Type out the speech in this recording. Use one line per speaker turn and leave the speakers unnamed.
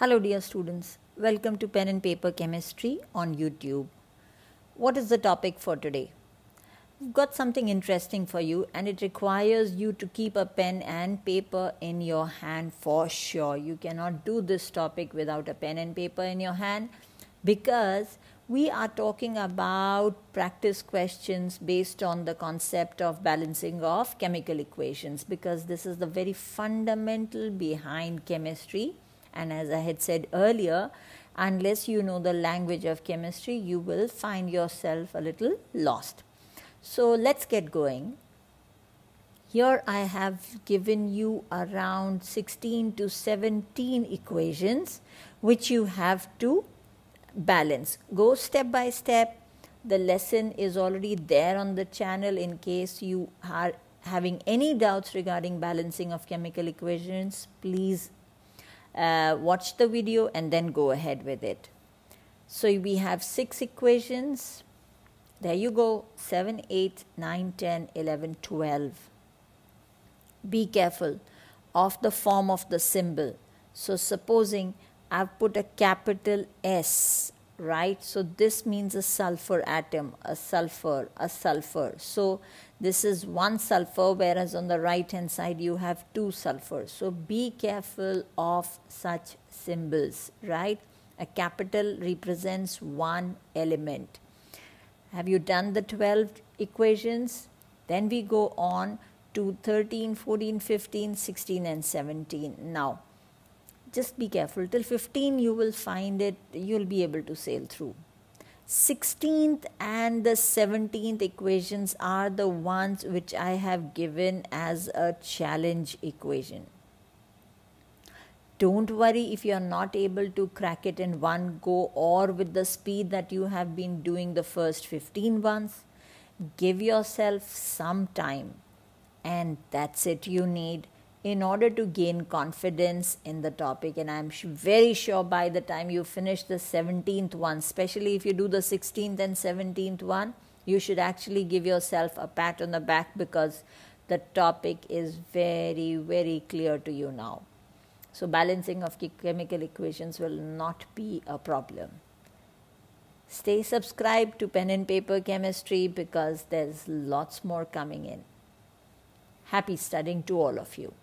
Hello, dear students. Welcome to Pen and Paper Chemistry on YouTube. What is the topic for today? We've got something interesting for you, and it requires you to keep a pen and paper in your hand for sure. You cannot do this topic without a pen and paper in your hand because we are talking about practice questions based on the concept of balancing of chemical equations because this is the very fundamental behind chemistry and as I had said earlier, unless you know the language of chemistry, you will find yourself a little lost. So let's get going. Here I have given you around 16 to 17 equations which you have to balance. Go step by step. The lesson is already there on the channel in case you are having any doubts regarding balancing of chemical equations. Please uh, watch the video and then go ahead with it. So we have six equations. There you go 7, 8, 9, 10, 11, 12. Be careful of the form of the symbol. So supposing I've put a capital S right? So this means a sulfur atom, a sulfur, a sulfur. So this is one sulfur, whereas on the right hand side you have two sulfurs. So be careful of such symbols, right? A capital represents one element. Have you done the 12 equations? Then we go on to 13, 14, 15, 16 and 17 now just be careful till 15 you will find it you'll be able to sail through 16th and the 17th equations are the ones which I have given as a challenge equation. Don't worry if you are not able to crack it in one go or with the speed that you have been doing the first 15 ones. Give yourself some time, and that's it you need in order to gain confidence in the topic. And I'm very sure by the time you finish the 17th one, especially if you do the 16th and 17th one, you should actually give yourself a pat on the back because the topic is very, very clear to you now. So, balancing of chemical equations will not be a problem. Stay subscribed to Pen and Paper Chemistry because there's lots more coming in. Happy studying to all of you.